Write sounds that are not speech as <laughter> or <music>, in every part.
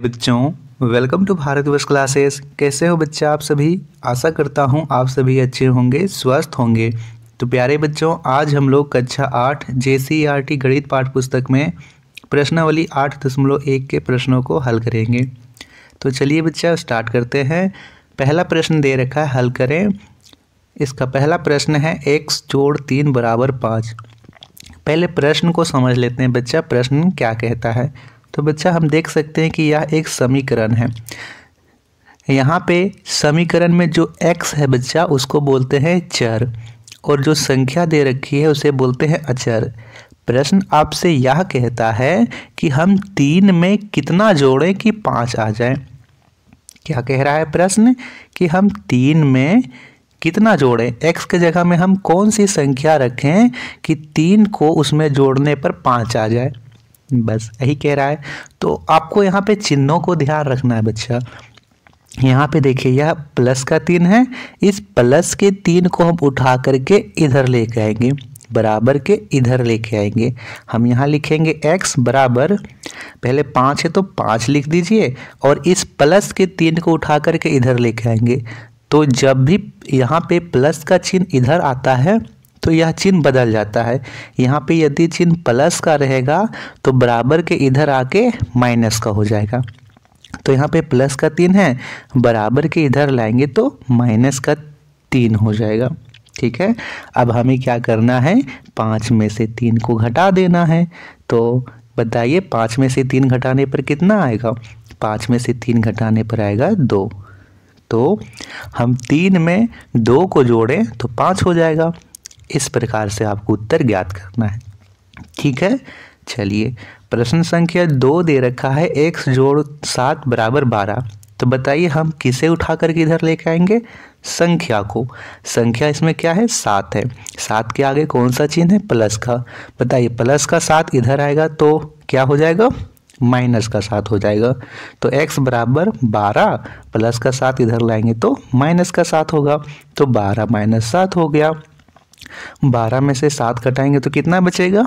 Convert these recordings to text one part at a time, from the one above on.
बच्चों welcome to Bharatvarsh classes कैसे हो बच्चा आप सभी आशा करता हूँ आप सभी अच्छे होंगे स्वस्थ होंगे तो प्यारे बच्चों आज हम लोग कक्षा आठ जे सी आर टी गणित पाठ पुस्तक में प्रश्नावली आठ दशमलव एक के प्रश्नों को हल करेंगे तो चलिए बच्चा स्टार्ट करते हैं पहला प्रश्न दे रखा है हल करें इसका पहला प्रश्न है एक्स जोड़ तीन बराबर पाँच पहले प्रश्न को समझ लेते हैं बच्चा प्रश्न क्या कहता है तो बच्चा हम देख सकते हैं कि यह एक समीकरण है यहाँ पे समीकरण में जो एक्स है बच्चा उसको बोलते हैं चर और जो संख्या दे रखी है उसे बोलते हैं अचर प्रश्न आपसे यह कहता है कि हम तीन में कितना जोड़ें कि पाँच आ जाए क्या कह रहा है प्रश्न कि हम तीन में कितना जोड़ें एक्स के जगह में हम कौन सी संख्या रखें कि तीन को उसमें जोड़ने पर पाँच आ जाए बस यही कह रहा है तो आपको यहाँ पे चिन्हों को ध्यान रखना है बच्चा यहाँ पे देखिए यह प्लस का तीन है इस प्लस के तीन को हम उठा करके इधर लेके आएंगे बराबर के इधर लेके आएंगे हम यहाँ लिखेंगे एक्स बराबर पहले पाँच है तो पाँच लिख दीजिए और इस प्लस के तीन को उठा करके इधर लेके आएंगे तो जब भी यहाँ पे प्लस का चिन्ह इधर आता है तो यह चिन्ह बदल जाता है यहाँ पे यदि चिन्ह प्लस का रहेगा तो बराबर के इधर आके माइनस का हो जाएगा तो यहाँ पे प्लस का तीन है बराबर के इधर लाएंगे तो माइनस का तीन हो जाएगा ठीक है अब हमें क्या करना है पाँच में से तीन को घटा देना है तो बताइए पाँच में से तीन घटाने पर कितना आएगा पाँच में से तीन घटाने पर आएगा दो तो हम तीन में दो को जोड़ें तो पाँच हो जाएगा इस प्रकार से आपको उत्तर ज्ञात करना है ठीक है चलिए प्रश्न संख्या दो दे रखा है एक्स जोड़ सात बराबर बारह तो बताइए हम किसे उठा करके इधर लेके आएंगे संख्या को संख्या इसमें क्या है सात है सात के आगे कौन सा चिन्ह है प्लस का बताइए प्लस का सात इधर आएगा तो क्या हो जाएगा माइनस का साथ हो जाएगा तो x बराबर बारह प्लस का साथ इधर लाएंगे तो माइनस का साथ होगा तो बारह माइनस सात हो गया बारह में से सात कटाएंगे तो कितना बचेगा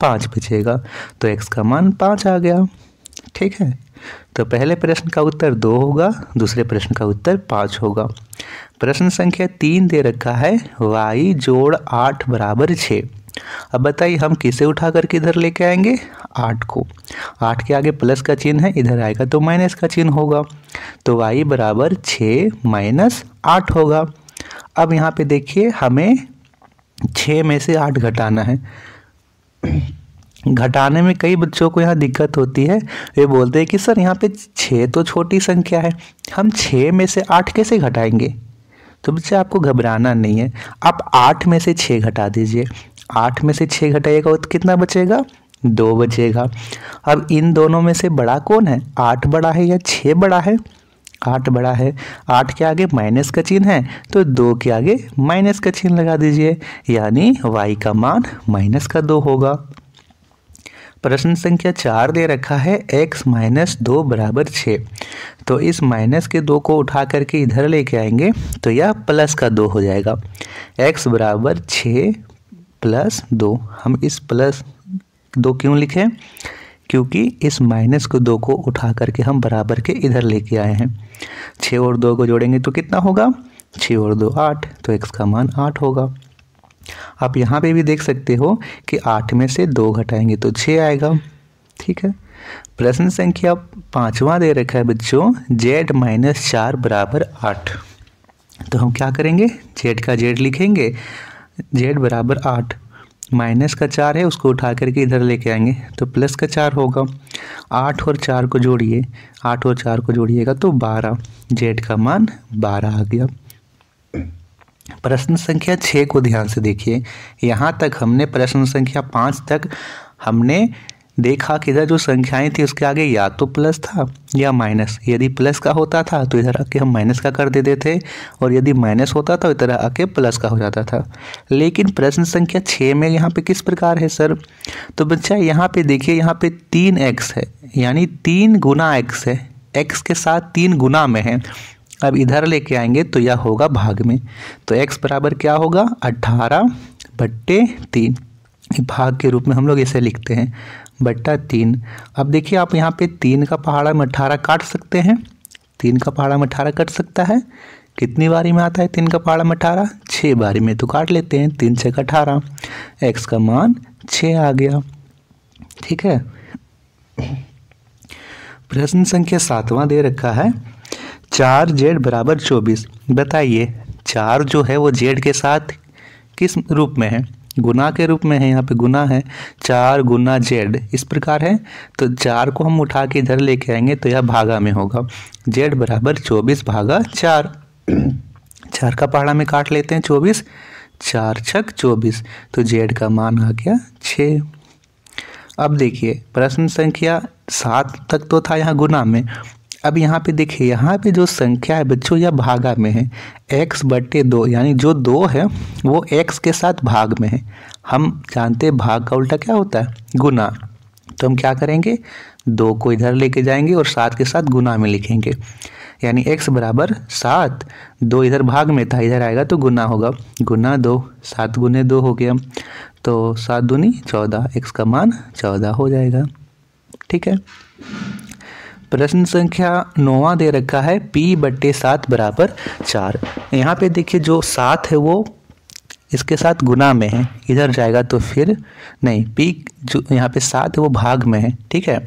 पाँच बचेगा तो एक्स का मान पाँच आ गया ठीक है तो पहले प्रश्न का उत्तर दो होगा दूसरे प्रश्न का उत्तर पाँच होगा प्रश्न संख्या तीन दे रखा है वाई जोड़ आठ बराबर छः अब बताइए हम किसे उठा कर किधर लेके आएंगे आठ को आठ के आगे प्लस का चिन्ह है इधर आएगा तो माइनस का चिन्ह होगा तो वाई बराबर छः माइनस आठ होगा अब यहाँ पे देखिए हमें छः में से आठ घटाना है घटाने में कई बच्चों को यहाँ दिक्कत होती है वे बोलते हैं कि सर यहाँ पे छः तो छोटी संख्या है हम छः में से आठ कैसे घटाएंगे तो बच्चे आपको घबराना नहीं है आप आठ में से छः घटा दीजिए आठ में से छः घटाइएगा तो कितना बचेगा दो बचेगा अब इन दोनों में से बड़ा कौन है आठ बड़ा है या छः बड़ा है आठ बड़ा है आठ के आगे माइनस का चिन्ह है तो दो के आगे माइनस का चिन्ह लगा दीजिए यानी वाई का मान माइनस का दो होगा प्रश्न संख्या चार दे रखा है एक्स माइनस दो बराबर छः तो इस माइनस के दो को उठा करके इधर लेके आएंगे तो यह प्लस का दो हो जाएगा एक्स बराबर छः प्लस दो हम इस प्लस दो क्यों लिखें क्योंकि इस माइनस को दो को उठा करके हम बराबर के इधर लेके आए हैं छः और दो को जोड़ेंगे तो कितना होगा छः और दो आठ तो एक्स का मान आठ होगा आप यहाँ पे भी देख सकते हो कि आठ में से दो घटाएंगे तो छः आएगा ठीक है प्रश्न संख्या पाँचवा दे रखा है बच्चों जेड माइनस चार बराबर आठ तो हम क्या करेंगे जेड का जेड लिखेंगे जेड बराबर आठ माइनस का चार है उसको उठा करके इधर लेके आएंगे तो प्लस का चार होगा आठ और चार को जोड़िए आठ और चार को जोड़िएगा तो बारह जेड का मान बारह आ गया प्रश्न संख्या छः को ध्यान से देखिए यहाँ तक हमने प्रश्न संख्या पाँच तक हमने देखा कि इधर जो संख्याएं थी उसके आगे या तो प्लस था या माइनस यदि प्लस का होता था तो इधर आके हम माइनस का कर देते थे और यदि माइनस होता था तो इधर आके प्लस का हो जाता था लेकिन प्रश्न संख्या छः में यहाँ पे किस प्रकार है सर तो बच्चा यहाँ पे देखिए यहाँ पे तीन एक्स है यानी तीन गुना एक्स है एक्स के साथ तीन गुना में है अब इधर लेके आएंगे तो यह होगा भाग में तो एक्स बराबर क्या होगा अट्ठारह बट्टे तीन भाग के रूप में हम लोग इसे लिखते हैं बट्टा तीन अब देखिए आप यहाँ पे तीन का पहाड़ा में अठारह काट सकते हैं तीन का पहाड़ा में अठारह कट सकता है कितनी बारी में आता है तीन का पहाड़ा में अठारह छः बारी में तो काट लेते हैं तीन छः का अठारह एक्स का मान छः आ गया ठीक है प्रश्न संख्या सातवां दे रखा है चार जेड बराबर चौबीस बताइए चार जो है वो जेड के साथ किस रूप में है गुना के रूप में है यहाँ पे गुना है चार गुना जेड इस प्रकार है तो चार को हम उठा के इधर लेके आएंगे तो यह भागा में होगा जेड बराबर चौबीस भागा चार चार का पहाड़ा में काट लेते हैं चौबीस चार छक चौबीस तो जेड का मान आ गया छः अब देखिए प्रश्न संख्या सात तक तो था यहाँ गुना में अब यहाँ पे देखिए यहाँ पे जो संख्या है बच्चों या भागा में है एक्स बटे दो यानी जो दो है वो एक्स के साथ भाग में है हम जानते हैं भाग का उल्टा क्या होता है गुना तो हम क्या करेंगे दो को इधर लेके जाएंगे और सात के साथ गुना में लिखेंगे यानी x बराबर सात दो इधर भाग में था इधर आएगा तो गुना होगा गुना दो सात गुने दो हो गया तो सात दूनी चौदह एक्स का मान चौदह हो जाएगा ठीक है प्रश्न संख्या नौवा दे रखा है पी बट्टे सात बराबर चार यहाँ पे देखिए जो सात है वो इसके साथ गुना में है इधर जाएगा तो फिर नहीं पी जो यहाँ पे सात है वो भाग में है ठीक है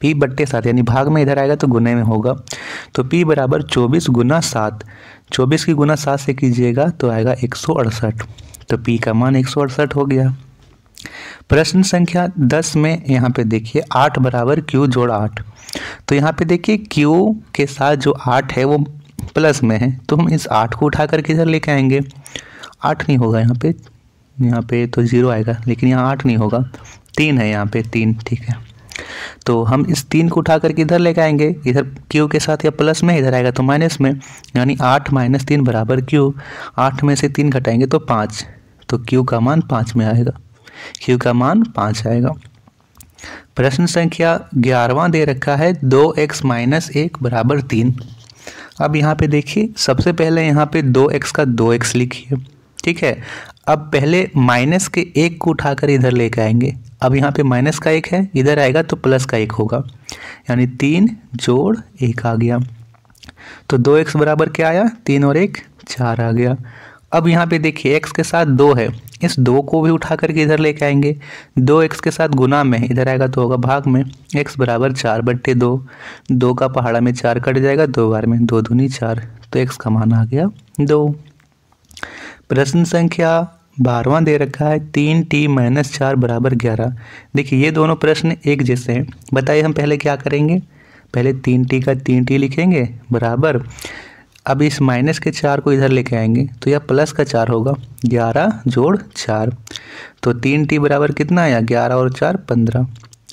पी बट्टे सात यानी भाग में इधर आएगा तो गुने में होगा तो पी बराबर चौबीस गुना सात चौबीस की गुना सात से कीजिएगा तो आएगा एक सौ अड़सठ तो पी का मान एक सौ अड़सठ हो गया प्रश्न संख्या दस में यहाँ पे देखिए आठ बराबर क्यू जोड़ आठ तो यहाँ पे देखिए क्यू के साथ जो आठ है वो प्लस में है तो हम इस आठ को उठा करके किधर लेके आएंगे आठ नहीं होगा यहाँ पे यहाँ पे तो ज़ीरो आएगा लेकिन यहाँ आठ नहीं होगा तीन है यहाँ पे तीन ठीक है तो हम इस तीन को उठा करके इधर लेके आएंगे इधर क्यू के साथ या प्लस में इधर आएगा तो माइनस में यानी आठ माइनस तीन बराबर क्यू आठ में से तीन घटाएंगे तो पाँच तो क्यू का मान पाँच में आएगा क्यू का मान पाँच आएगा प्रश्न संख्या ग्यारहवा दे रखा है दो एक्स माइनस एक बराबर तीन अब यहाँ पे देखिए सबसे पहले यहाँ पे दो एक्स का दो एक्स लिखिए ठीक है अब पहले माइनस के एक को उठाकर इधर लेके आएंगे अब यहाँ पे माइनस का एक है इधर आएगा तो प्लस का एक होगा यानी तीन जोड़ एक आ गया तो दो एक्स बराबर क्या आया तीन और एक चार आ गया अब यहाँ पे देखिए एक्स के साथ दो है इस दो को भी उठा करके इधर लेके आएंगे दो एक्स के साथ गुना में इधर आएगा तो होगा भाग में एक्स बराबर चार बट्टे दो दो का पहाड़ा में चार कट जाएगा दो बार में दो धुनी चार तो एक्स का मान आ गया दो प्रश्न संख्या बारवा दे रखा है तीन टी माइनस चार बराबर ग्यारह देखिए ये दोनों प्रश्न एक जैसे हैं बताइए हम पहले क्या करेंगे पहले तीन टी का तीन टी लिखेंगे बराबर अब इस माइनस के चार को इधर लेके आएंगे तो यह प्लस का चार होगा ग्यारह जोड़ चार तो तीन टी बराबर कितना आया ग्यारह और चार पंद्रह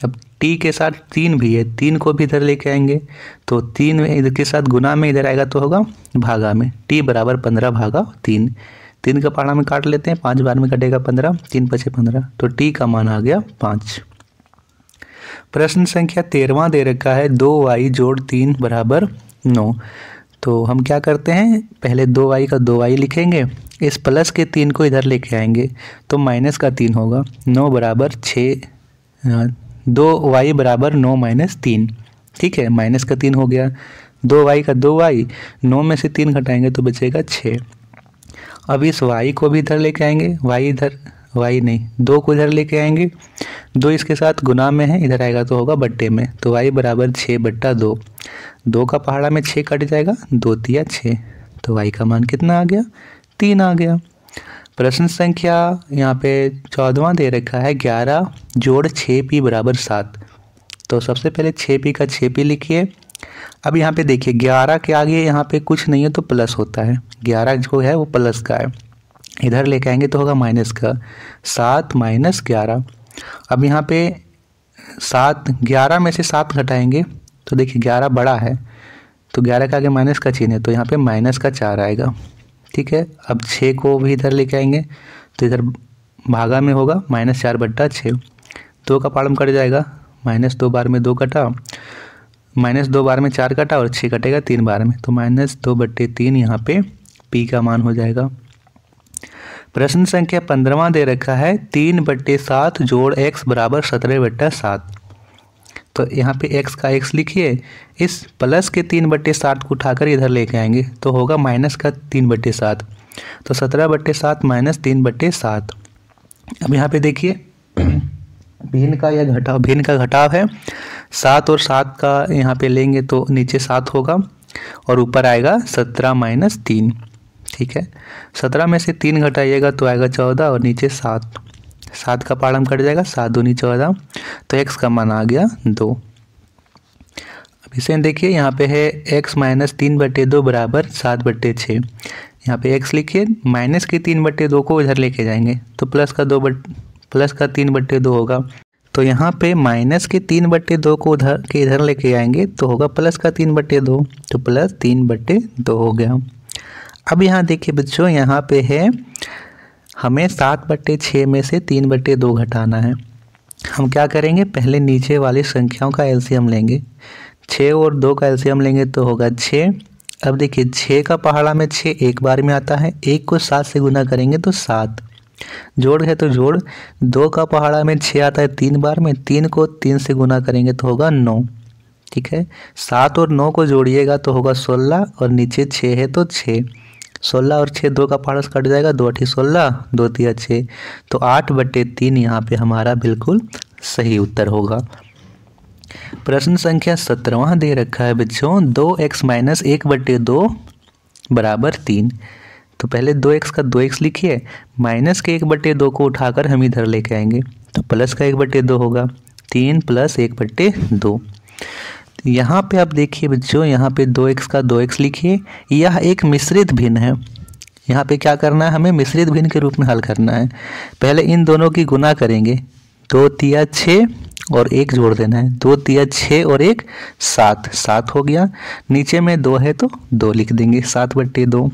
अब टी के साथ तीन भी है तीन को भी इधर लेके आएंगे तो तीन में इधर के साथ गुना में इधर आएगा तो होगा भागा में टी बराबर पंद्रह भागा तीन तीन का पारा में काट लेते हैं पाँच बार में कटेगा पंद्रह तीन पचे पंद्रह तो टी का मान आ गया पाँच प्रश्न संख्या तेरहवा दे रखा है दो वाई जोड़ तीन बराबर नौ तो हम क्या करते हैं पहले दो वाई का दो वाई लिखेंगे इस प्लस के तीन को इधर लेके आएंगे तो माइनस का तीन होगा नौ बराबर छः हाँ, दो वाई बराबर नौ माइनस तीन ठीक है माइनस का तीन हो गया दो वाई का दो वाई नौ में से तीन घटाएंगे तो बचेगा छः अब इस वाई को भी इधर लेके आएंगे वाई इधर वाई नहीं दो को इधर लेके आएंगे दो इसके साथ गुना में है इधर आएगा तो होगा बट्टे में तो वाई बराबर छः बट्टा दो दो का पहाड़ा में छः कट जाएगा दो दिया छः तो वाई का मान कितना आ गया तीन आ गया प्रश्न संख्या यहाँ पे चौदवा दे रखा है ग्यारह जोड़ छः पी बराबर सात तो सबसे पहले छः पी का छः पी लिखिए अब यहाँ पे देखिए ग्यारह के आगे यहाँ पे कुछ नहीं है तो प्लस होता है ग्यारह जो है वो प्लस का है इधर लेके आएंगे तो होगा माइनस का सात माइनस ग्यारह अब यहाँ पे सात ग्यारह में से सात घटाएंगे तो देखिए ग्यारह बड़ा है तो ग्यारह का आगे माइनस का चिन्ह है तो यहाँ पे माइनस का चार आएगा ठीक है अब छः को भी इधर लेके आएंगे तो इधर भागा में होगा माइनस चार बट्टा छः दो का पाड़म कट जाएगा माइनस दो बार में दो कटा माइनस दो बार में चार कटा और छः कटेगा तीन बार में तो माइनस दो बट्टे तीन यहाँ पे पी का मान हो जाएगा प्रश्न संख्या पंद्रवा दे रखा है तीन बट्टे सात जोड़ एक्स बराबर सत्रह बट्टा सात तो यहाँ पे x का x लिखिए इस प्लस के तीन बट्टे सात को उठाकर इधर लेके आएंगे तो होगा माइनस का तीन बट्टे सात तो सत्रह बट्टे सात माइनस तीन बट्टे सात अब यहाँ पे देखिए <clears throat> भिन्न का यह घटाव भिन्न का घटाव है सात और सात का यहाँ पे लेंगे तो नीचे सात होगा और ऊपर आएगा सत्रह माइनस तीन ठीक है सत्रह में से तीन घटाइएगा तो आएगा चौदह और नीचे सात सात का पारम कट जाएगा सात दूनी चौदह तो एक्स का मान आ गया दो अब इसे देखिए यहाँ पे है एक्स माइनस तीन बटे दो बराबर सात बटे छः यहाँ पे एक्स लिखिए माइनस के तीन बटे दो को उधर लेके जाएंगे तो प्लस का दो बट प्लस का तीन बटे दो होगा तो यहाँ पे माइनस के तीन बट्टे दो को उधर के इधर लेके आएंगे तो होगा प्लस का तीन बट्टे दो तो प्लस तीन बट्टे दो हो गया अब यहाँ देखिए बच्चों यहाँ पे है हमें सात बट्टे छः में से तीन बट्टे दो घटाना है हम क्या करेंगे पहले नीचे वाली संख्याओं का एलसीएम लेंगे छः और दो का एलसीएम लेंगे तो होगा छः अब देखिए छः का पहाड़ा में छः एक बार में आता है एक को सात से गुना करेंगे तो सात जोड़ है तो जोड़ दो का पहाड़ा में छः आता है तीन बार में तीन को तीन से गुना करेंगे तो होगा नौ ठीक है सात और नौ को जोड़िएगा तो होगा सोलह और नीचे छः है तो छः सोलह और छः दो का पारस कट जाएगा दो अठी सोलह दो तिया छः तो आठ बटे तीन यहाँ पर हमारा बिल्कुल सही उत्तर होगा प्रश्न संख्या सत्रहवा दे रखा है बच्चों दो एक्स माइनस एक बटे दो बराबर तीन तो पहले दो एक्स का दो एक्स लिखिए माइनस के एक बटे दो को उठाकर हम इधर लेके आएंगे तो प्लस का एक बटे दो होगा तीन प्लस एक बटे दो यहाँ पे आप देखिए बच्चों यहाँ पे दो एक्स का दो एक्स लिखिए यह एक मिश्रित भिन्न है यहाँ पे क्या करना है हमें मिश्रित भिन्न के रूप में हल करना है पहले इन दोनों की गुना करेंगे दो तिया छः और एक जोड़ देना है दो तिया छः और एक सात सात हो गया नीचे में दो है तो दो लिख देंगे सात बट्टे दो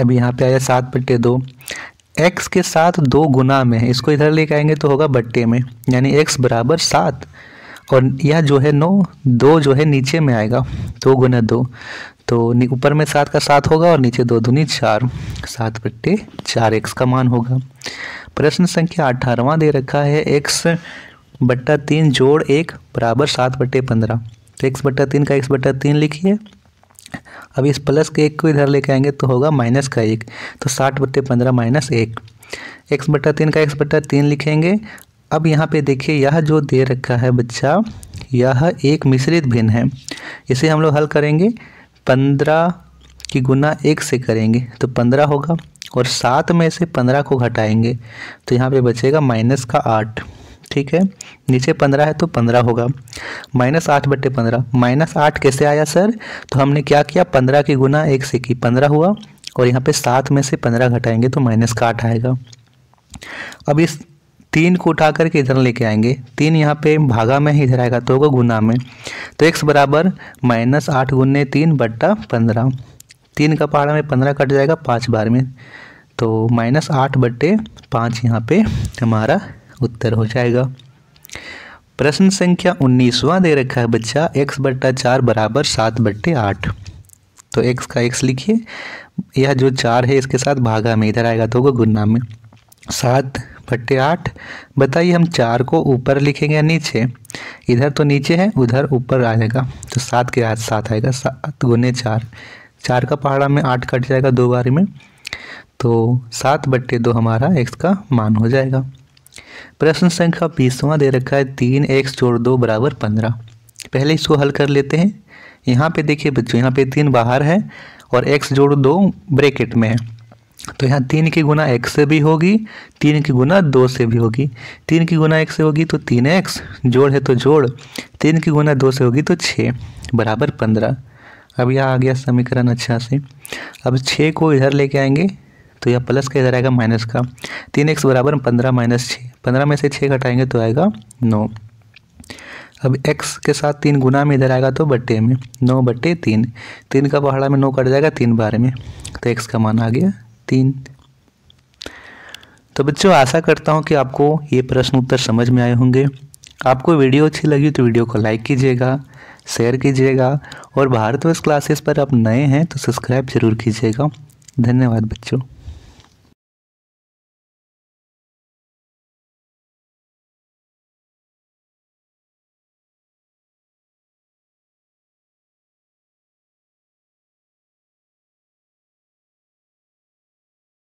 अब यहाँ पे आया सात बट्टे दो एक्स के साथ दो गुना में है इसको इधर लेके आएंगे तो होगा बट्टे में यानी एक्स बराबर सात और यह जो है नौ दो जो है नीचे में आएगा दो गुना दो तो ऊपर में सात का सात होगा और नीचे दो दूनी चार सात बट्टे चार एक्स का मान होगा प्रश्न संख्या अठारहवा दे रखा है एक्स बट्टा तीन जोड़ एक बराबर सात बट्टे पंद्रह तो एक्स बट्टा तीन का एक्स बट्टा तीन लिखिए अब इस प्लस के एक को इधर लेके आएंगे तो होगा माइनस का एक तो साठ बट्टे पंद्रह माइनस एक एक्स बट्टा तीन का एक्स बट्टा तीन लिखेंगे अब यहाँ पे देखिए यह जो दे रखा है बच्चा यह एक मिश्रित भिन्न है इसे हम लोग हल करेंगे पंद्रह की गुना एक से करेंगे तो पंद्रह होगा और सात में से पंद्रह को घटाएंगे तो यहाँ पे बचेगा माइनस का आठ ठीक है नीचे पंद्रह है तो पंद्रह होगा माइनस आठ बटे पंद्रह माइनस आठ कैसे आया सर तो हमने क्या किया पंद्रह की गुना एक से की पंद्रह हुआ और यहाँ पे सात में से पंद्रह घटाएंगे तो माइनस का आठ आएगा अब इस तीन को उठा करके इधर लेके आएंगे तीन यहाँ पे भागा में ही इधर आएगा तो होगा गुना में तो एक्स बराबर माइनस आठ गुने तीन बट्टा पंद्रह तीन का पहाड़ा में पंद्रह कट जाएगा पाँच बार में तो माइनस आठ बट्टे पाँच यहाँ पे हमारा उत्तर हो जाएगा प्रश्न संख्या उन्नीसवां दे रखा है बच्चा एक्स बट्टा चार बराबर सात बट्टे आठ तो एक्स का एक्स लिखिए यह जो चार है इसके साथ भागा में इधर आएगा तो होगा गुना में सात बट्टे आठ बताइए हम चार को ऊपर लिखेंगे या नीचे इधर तो नीचे है उधर ऊपर आ जाएगा तो सात के आज सात आएगा सात गुने चार चार का पहाड़ा में आठ कट जाएगा दो बारी में तो सात बट्टे दो हमारा एक्स का मान हो जाएगा प्रश्न संख्या बीसवा दे रखा है तीन एक्स जोड़ दो बराबर पंद्रह पहले इसको हल कर लेते हैं यहाँ पे देखिए बच्चों यहाँ पे तीन बाहर है और एक्स जोड़ दो ब्रेकेट में है तो यहाँ तीन की गुना एक से भी होगी तीन की गुना दो से भी होगी तीन की गुना एक से होगी तो तीन एक्स जोड़ है तो जोड़ तीन की गुना दो से होगी तो छः बराबर पंद्रह अब यह आ गया समीकरण अच्छा से अब छः को इधर लेके आएंगे तो यह प्लस का इधर आएगा माइनस का तीन एक्स बराबर पंद्रह माइनस छः पंद्रह में से छः घटाएंगे तो आएगा नौ अब x के साथ तीन गुना में इधर आएगा तो बट्टे में नौ बट्टे तीन तीन का पहाड़ा में नौ कट जाएगा तीन बार में तो x का मान आ गया तीन तो बच्चों आशा करता हूँ कि आपको ये प्रश्न उत्तर समझ में आए होंगे आपको वीडियो अच्छी लगी तो वीडियो को लाइक कीजिएगा शेयर कीजिएगा और भारतवर्ष क्लासेस पर आप नए हैं तो सब्सक्राइब जरूर कीजिएगा धन्यवाद बच्चों